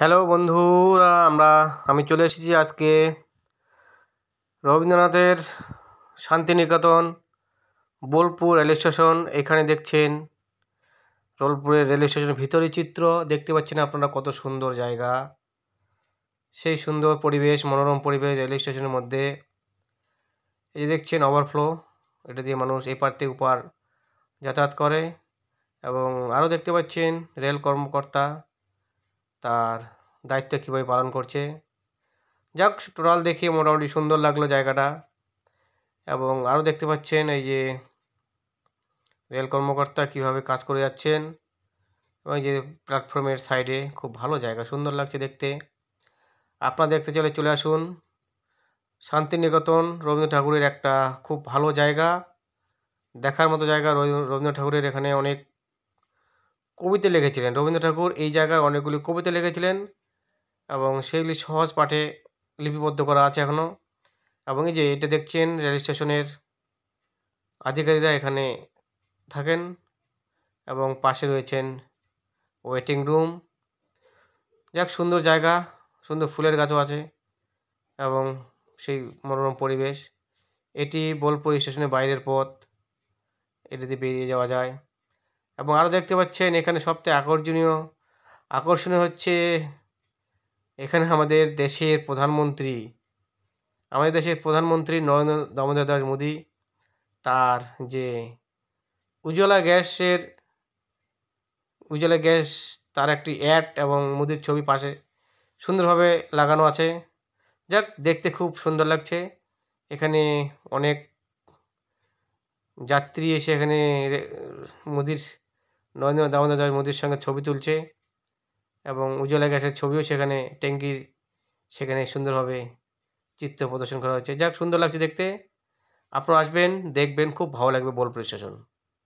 hello বন্ধুরা আমরা আমি চলে এসেছি আজকে রবীন্দ্রনাথের শান্তিনিকেতন বোলপুর রেল স্টেশন এখানে দেখছেন বোলপুরের রেল স্টেশনের ভিতরে চিত্র দেখতে পাচ্ছেন আপনারা কত সুন্দর জায়গা সেই সুন্দর পরিবেশ মনোরম পরিবেশ রেল স্টেশনের মধ্যে এই দেখছেন ওভারফ্লো এটা দিয়ে মানুষ এপার থেকে ওপার যাতায়াত করে এবং আরও দেখতে পাচ্ছেন রেল কর্মকর্তা তার দায়িত্ব কীভাবে পালন করছে যাক টোটাল দেখে মোটামুটি সুন্দর লাগলো জায়গাটা এবং আরও দেখতে পাচ্ছেন এই যে রেল কর্মকর্তা কীভাবে কাজ করে যাচ্ছেন এবং যে প্ল্যাটফর্মের সাইডে খুব ভালো জায়গা সুন্দর লাগছে দেখতে আপনারা দেখতে চলে চলে আসুন শান্তিনিকেতন রবীন্দ্র ঠাকুরের একটা খুব ভালো জায়গা দেখার মতো জায়গা রবীন্দ্রনাথ ঠাকুরের এখানে অনেক কবিতা লিখেছিলেন রবীন্দ্র ঠাকুর এই জায়গায় অনেকগুলি কবিতা লিখেছিলেন এবং সেগুলি সহজ পাঠে লিপিবদ্ধ করা আছে এখনও এবং এই যে এটা দেখছেন রেল স্টেশনের আধিকারিকরা এখানে থাকেন এবং পাশে রয়েছেন ওয়েটিং রুম যাক সুন্দর জায়গা সুন্দর ফুলের গাছও আছে এবং সেই মনোরম পরিবেশ এটি বোলপুর স্টেশনের বাইরের পথ এটিতে বেরিয়ে যাওয়া যায় এবং আরও দেখতে পাচ্ছেন এখানে সবথেকে আকর্ষণীয় আকর্ষণীয় হচ্ছে এখানে আমাদের দেশের প্রধানমন্ত্রী আমাদের দেশের প্রধানমন্ত্রী নরেন্দ্র দামোদর দাস মোদী তার যে উজ্জ্বলা গ্যাসের উজ্জ্বলা গ্যাস তার একটি অ্যাড এবং মোদির ছবি পাশে সুন্দরভাবে লাগানো আছে যাক দেখতে খুব সুন্দর লাগছে এখানে অনেক যাত্রী এসে এখানে মোদির নরেন্দ্র দামোদর দাস মোদীর সঙ্গে ছবি তুলছে এবং উজ্জ্বলা গ্যাসের ছবিও সেখানে ট্যাঙ্কির সেখানে সুন্দরভাবে চিত্র প্রদর্শন করা হয়েছে যাক সুন্দর লাগছে দেখতে আপনারা আসবেন দেখবেন খুব ভালো লাগবে বোলপুর স্টেশন